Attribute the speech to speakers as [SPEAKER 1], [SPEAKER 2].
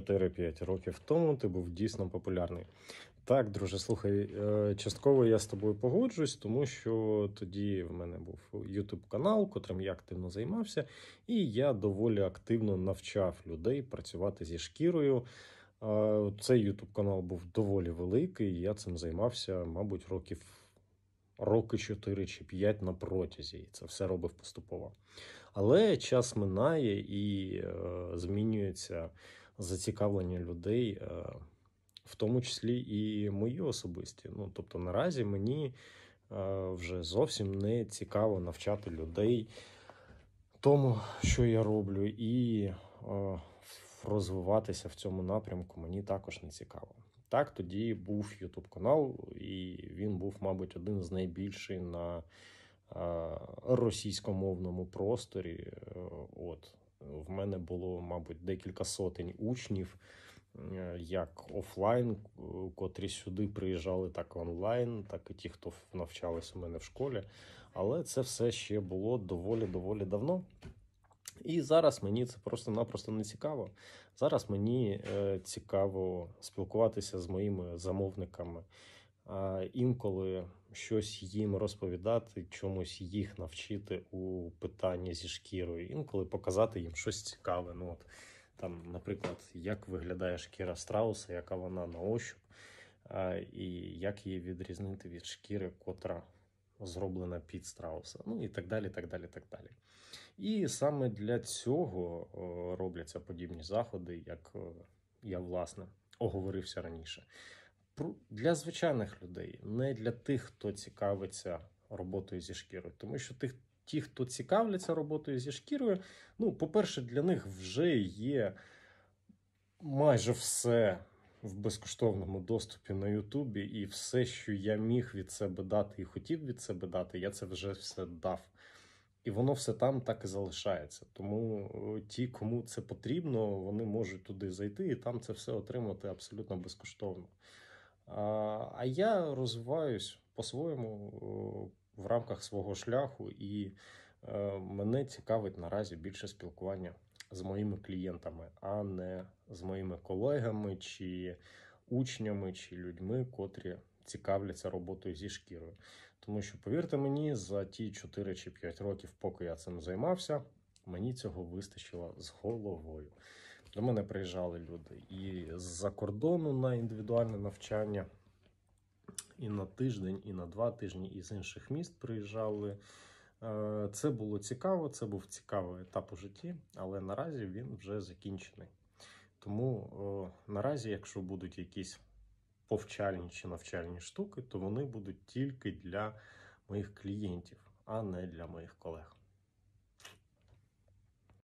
[SPEAKER 1] 4-5 років тому ти був дійсно популярний. Так, друже, слухай, е, частково я з тобою погоджуюсь, тому що тоді в мене був youtube канал, котрим я активно займався, і я доволі активно навчав людей працювати зі шкірою. Е, цей youtube канал був доволі великий, і я цим займався, мабуть, років роки 4 чи 5 на протязі. І це все робив поступово. Але час минає і е, змінюється зацікавлення людей, е, в тому числі і мої особисті. Ну тобто, наразі мені е, вже зовсім не цікаво навчати людей тому, що я роблю, і е, розвиватися в цьому напрямку мені також не цікаво. Так, тоді був youtube канал, і він був, мабуть, один з найбільших на російськомовному просторі. От в мене було, мабуть, декілька сотень учнів, е, як офлайн, е, котрі сюди приїжджали так і онлайн, так і ті, хто навчались у мене в школі. Але це все ще було доволі-доволі давно. І зараз мені це просто-напросто не цікаво. Зараз мені е, цікаво спілкуватися з моїми замовниками інколи щось їм розповідати, чомусь їх навчити у питанні зі шкірою, інколи показати їм щось цікаве. Ну от там, наприклад, як виглядає шкіра страуса, яка вона на ощуп, і як її відрізнити від шкіри, котра. Зроблена під страуса, ну і так далі. так далі, так далі. І саме для цього робляться подібні заходи, як я власне оговорився раніше для звичайних людей, не для тих, хто цікавиться роботою зі шкірою, тому що тих. Ті, хто цікавляться роботою зі шкірою, ну, по-перше, для них вже є майже все в безкоштовному доступі на Ютубі, і все, що я міг від себе дати і хотів від себе дати, я це вже все дав. І воно все там так і залишається. Тому е, ті, кому це потрібно, вони можуть туди зайти і там це все отримати абсолютно безкоштовно. А я розвиваюсь по-своєму е, в рамках свого шляху, і е, мене цікавить наразі більше спілкування з моїми клієнтами, а не з моїми колегами чи учнями чи людьми, котрі цікавляться роботою зі шкірою. Тому що, повірте мені, за ті 4 чи 5 років, поки я цим займався, мені цього вистачило з головою. До мене приїжджали люди і з-за кордону на індивідуальне навчання, і на тиждень, і на два тижні, і з інших міст приїжджали. Е, це було цікаво, це був цікавий етап у житті, але наразі він вже закінчений. Тому о, наразі, якщо будуть якісь повчальні чи навчальні штуки, то вони будуть тільки для моїх клієнтів, а не для моїх колег.